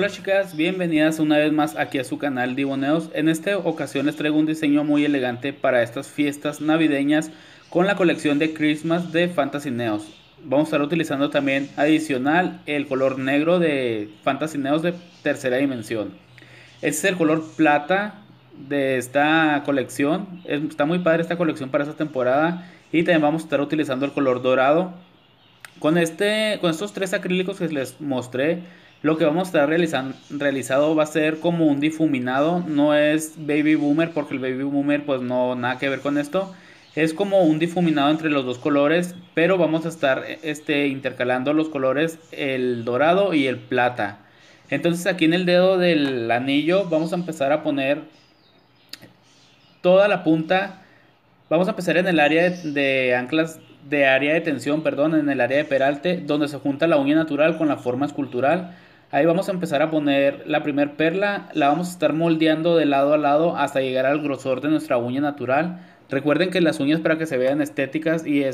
Hola chicas, bienvenidas una vez más aquí a su canal Diboneos En esta ocasión les traigo un diseño muy elegante para estas fiestas navideñas con la colección de Christmas de Fantasy Neos. Vamos a estar utilizando también adicional el color negro de Fantasy Neos de tercera dimensión. Este es el color plata de esta colección. Está muy padre esta colección para esta temporada. Y también vamos a estar utilizando el color dorado. Con, este, con estos tres acrílicos que les mostré lo que vamos a estar realizando, va a ser como un difuminado, no es baby boomer porque el baby boomer pues no nada que ver con esto. Es como un difuminado entre los dos colores, pero vamos a estar e, este, intercalando los colores el dorado y el plata. Entonces aquí en el dedo del anillo vamos a empezar a poner toda la punta. Vamos a empezar en el área de anclas de área de tensión, perdón, en el área de peralte, donde se junta la uña natural con la forma escultural. Ahí vamos a empezar a poner la primer perla, la vamos a estar moldeando de lado a lado hasta llegar al grosor de nuestra uña natural. Recuerden que las uñas para que se vean estéticas y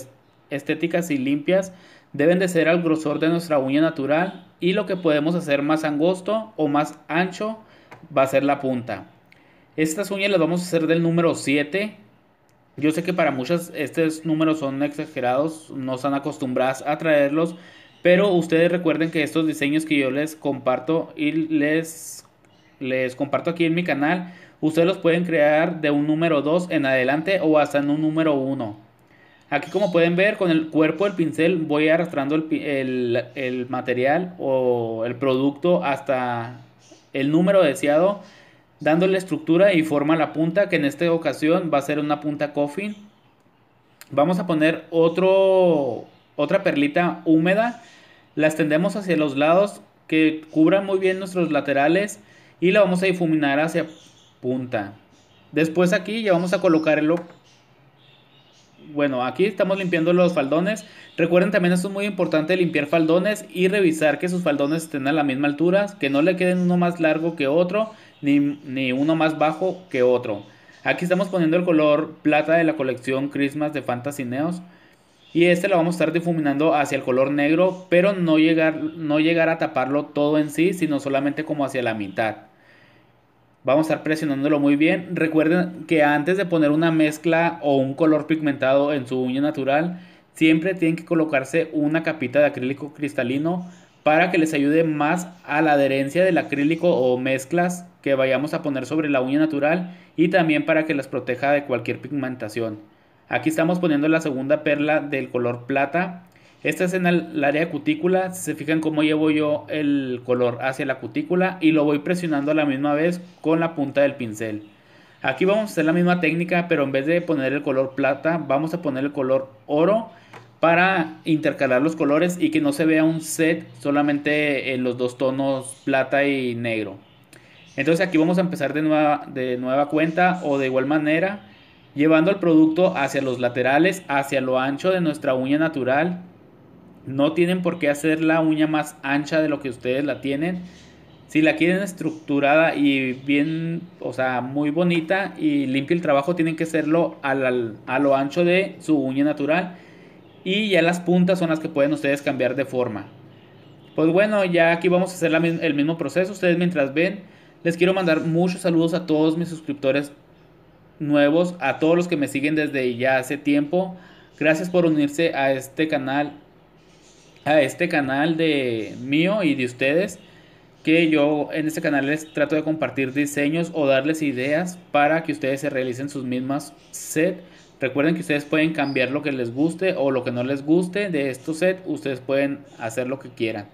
estéticas y limpias deben de ser al grosor de nuestra uña natural y lo que podemos hacer más angosto o más ancho va a ser la punta. Estas uñas las vamos a hacer del número 7. Yo sé que para muchas estos números son exagerados, no están acostumbradas a traerlos, pero ustedes recuerden que estos diseños que yo les comparto y les, les comparto aquí en mi canal, ustedes los pueden crear de un número 2 en adelante o hasta en un número 1. Aquí como pueden ver con el cuerpo del pincel voy arrastrando el, material o el producto hasta el número deseado dándole estructura y forma a la punta que en esta ocasión va a ser una punta coffin. Vamos a poner otro, otra perlita húmeda la tendemos hacia los lados que cubran muy bien nuestros laterales y la vamos a difuminar hacia punta. Después aquí ya vamos a colocarlo. Bueno, aquí estamos limpiando los faldones. Recuerden también esto es muy importante limpiar faldones y revisar que sus faldones estén a la misma altura, que no le queden uno más largo que otro, ni, ni uno más bajo que otro. Aquí estamos poniendo el color plata de la colección Christmas de Fantasy Neos y este lo vamos a estar difuminando hacia el color negro, pero no llegar, no llegar a taparlo todo en sí, sino solamente como hacia la mitad. Vamos a estar presionándolo muy bien. Recuerden que antes de poner una mezcla o un color pigmentado en su uña natural, siempre tienen que colocarse una capita de acrílico cristalino para que les ayude más a la adherencia del acrílico o mezclas que vayamos a poner sobre la uña natural y también para que las proteja de cualquier pigmentación. Aquí estamos poniendo la segunda perla del color plata. Esta es en el, área cutícula. Si se fijan cómo llevo yo el color hacia la cutícula y lo voy presionando a la misma vez con la punta del pincel. Aquí vamos a hacer la misma técnica, pero en vez de poner el color plata, vamos a poner el color oro para intercalar los colores y que no se vea un set solamente en los dos tonos plata y negro. Entonces aquí vamos a empezar de nueva, de nueva cuenta o de igual manera llevando el producto hacia los laterales, hacia lo ancho de nuestra uña natural. No tienen por qué hacer la uña más ancha de lo que ustedes la tienen. Si la quieren estructurada y bien, o sea, muy bonita y limpia el trabajo, tienen que hacerlo a, lo ancho de su uña natural. Y ya las puntas son las que pueden ustedes cambiar de forma. Pues bueno, ya aquí vamos a hacer el mismo proceso. Ustedes mientras ven, les quiero mandar muchos saludos a todos mis suscriptores nuevos, a todos los que me siguen desde ya hace tiempo. Gracias por unirse a este canal, a este canal de mío y de ustedes, que yo en este canal les trato de compartir diseños o darles ideas para que ustedes se realicen sus mismas set. Recuerden que ustedes pueden cambiar lo que les guste o lo que no les guste de estos set, ustedes pueden hacer lo que quieran.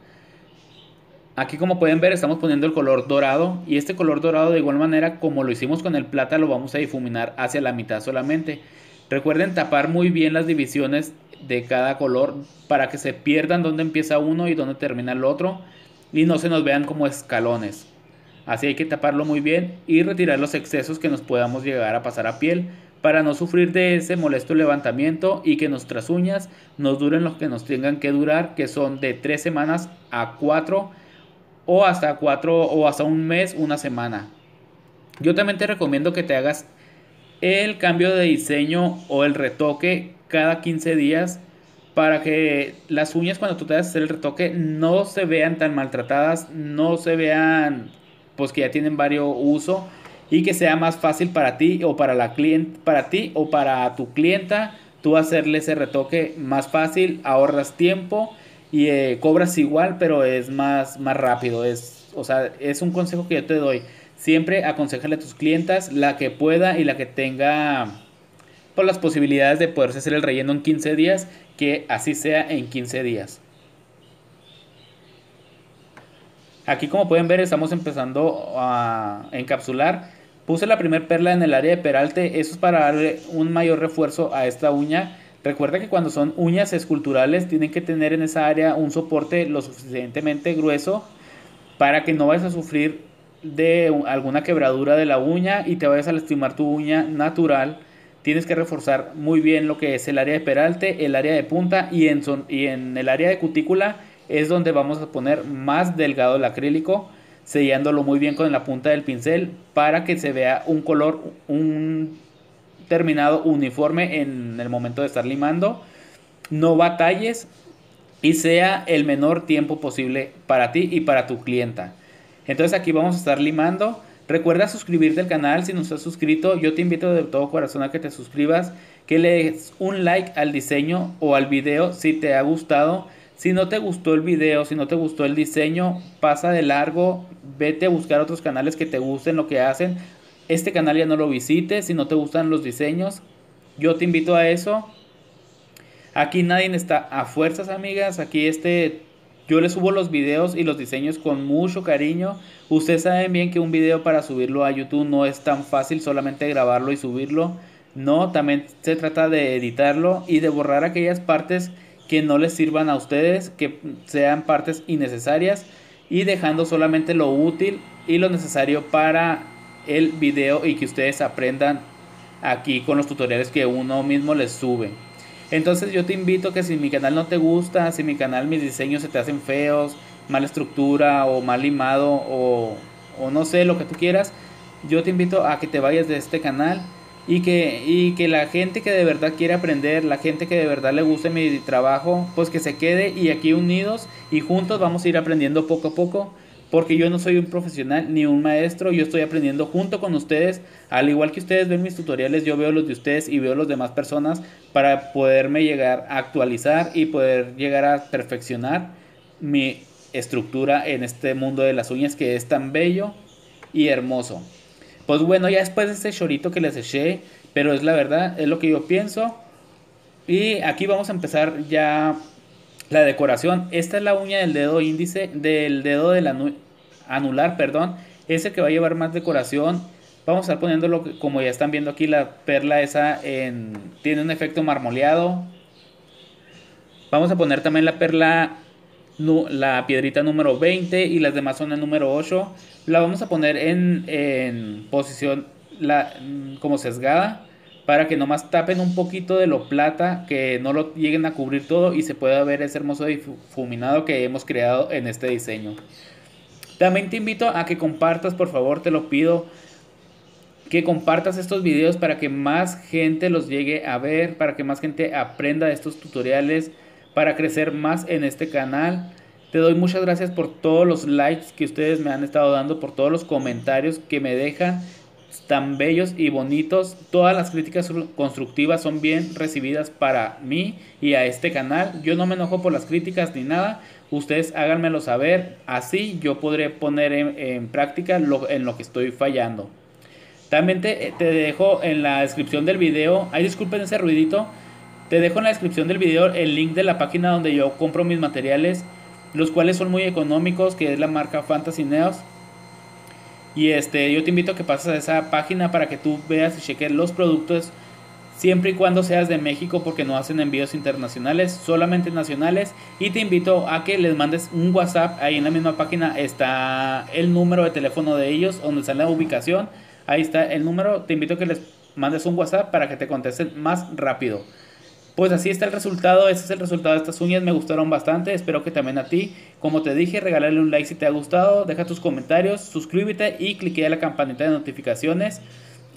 Aquí como pueden ver estamos poniendo el color dorado y este color dorado de igual manera como lo hicimos con el plata lo vamos a difuminar hacia la mitad solamente. Recuerden tapar muy bien las divisiones de cada color para que se pierdan dónde empieza uno y dónde termina el otro y no se nos vean como escalones. Así hay que taparlo muy bien y retirar los excesos que nos podamos llegar a pasar a piel para no sufrir de ese molesto levantamiento y que nuestras uñas nos duren los que nos tengan que durar, que son de 3 semanas a 4 o hasta cuatro o hasta un mes, una semana. Yo también te recomiendo que te hagas el cambio de diseño o el retoque cada 15 días para que las uñas cuando tú te hagas el retoque no se vean tan maltratadas, no se vean pues que ya tienen varios uso y que sea más fácil para ti o para la client para ti o para tu clienta tú hacerle ese retoque más fácil, ahorras tiempo y eh, cobras igual, pero es más, más rápido. Es, o sea, es un consejo que yo te doy. Siempre aconsejarle a tus clientas la que pueda y la que tenga por pues, las posibilidades de poderse hacer el relleno en 15 días, que así sea en 15 días. Aquí como pueden ver estamos empezando a encapsular. Puse la primera perla en el área de peralte, eso es para darle un mayor refuerzo a esta uña Recuerda que cuando son uñas esculturales tienen que tener en esa área un soporte lo suficientemente grueso para que no vayas a sufrir de alguna quebradura de la uña y te vayas a lastimar tu uña natural. Tienes que reforzar muy bien lo que es el área de peralte, el área de punta y en, el área de cutícula es donde vamos a poner más delgado el acrílico, sellándolo muy bien con la punta del pincel para que se vea un color, un terminado uniforme en el momento de estar limando, no batalles y sea el menor tiempo posible para ti y para tu clienta. Entonces aquí vamos a estar limando. Recuerda suscribirte al canal si no estás suscrito. Yo te invito de todo corazón a que te suscribas, que le des un like al diseño o al video si te ha gustado. Si no te gustó el video, si no te gustó el diseño, pasa de largo, vete a buscar otros canales que te gusten lo que hacen este canal ya no lo visites, si no te gustan los diseños, yo te invito a eso. Aquí nadie está a fuerzas, amigas. Aquí este yo les subo los videos y los diseños con mucho cariño. Ustedes saben bien que un video para subirlo a YouTube no es tan fácil solamente grabarlo y subirlo. No, también se trata de editarlo y de borrar aquellas partes que no les sirvan a ustedes, que sean partes innecesarias y dejando solamente lo útil y lo necesario para el video y que ustedes aprendan aquí con los tutoriales que uno mismo les sube. Entonces yo te invito que si mi canal no te gusta, si mi canal mis diseños se te hacen feos, mala estructura o mal limado o, o no sé, lo que tú quieras, yo te invito a que te vayas de este canal y que, y que la gente que de verdad quiere aprender, la gente que de verdad le guste mi trabajo, pues que se quede y aquí unidos y juntos vamos a ir aprendiendo poco a poco porque yo no soy un profesional ni un maestro, yo estoy aprendiendo junto con ustedes, al igual que ustedes ven mis tutoriales, yo veo los de ustedes y veo los de demás personas para poderme llegar a actualizar y poder llegar a perfeccionar mi estructura en este mundo de las uñas que es tan bello y hermoso. Pues bueno, ya después de este chorito que les eché, pero es la verdad, es lo que yo pienso. Y aquí vamos a empezar ya la decoración, esta es la uña del dedo índice, del dedo del anular, perdón, ese que va a llevar más decoración. Vamos a estar poniéndolo, como ya están viendo aquí, la perla esa tiene un efecto marmoleado. Vamos a poner también la perla, la piedrita número 20 y las demás son el número 8. La vamos a poner en, posición la, como sesgada para que nomás tapen un poquito de lo plata, que no lo lleguen a cubrir todo y se pueda ver ese hermoso difuminado que hemos creado en este diseño. También te invito a que compartas, por favor, te lo pido, que compartas estos videos para que más gente los llegue a ver, para que más gente aprenda estos tutoriales, para crecer más en este canal. Te doy muchas gracias por todos los likes que ustedes me han estado dando, por todos los comentarios que me dejan tan bellos y bonitos. Todas las críticas constructivas son bien recibidas para mí y a este canal. Yo no me enojo por las críticas ni nada. Ustedes háganmelo saber. Así yo podré poner en, práctica lo, en lo que estoy fallando. También te, dejo en la descripción del video. Ay, disculpen ese ruidito. Te dejo en la descripción del video el link de la página donde yo compro mis materiales. Los cuales son muy económicos. Que es la marca Fantasy Neos. Y este, yo te invito a que pases a esa página para que tú veas y cheques los productos siempre y cuando seas de México porque no hacen envíos internacionales, solamente nacionales. Y te invito a que les mandes un WhatsApp. Ahí en la misma página está el número de teléfono de ellos, donde está la ubicación. Ahí está el número. Te invito a que les mandes un WhatsApp para que te contesten más rápido. Pues así está el resultado, ese es el resultado de estas uñas, me gustaron bastante, espero que también a ti. Como te dije, regálale un like si te ha gustado, deja tus comentarios, suscríbete y clique a la campanita de notificaciones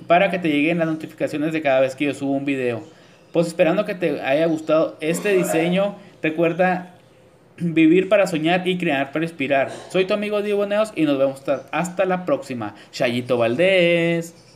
para que te lleguen las notificaciones de cada vez que yo subo un video. Pues esperando que te haya gustado este diseño, recuerda vivir para soñar y crear para inspirar. Soy tu amigo Diego Neos y nos vemos hasta la próxima. Chayito Valdés.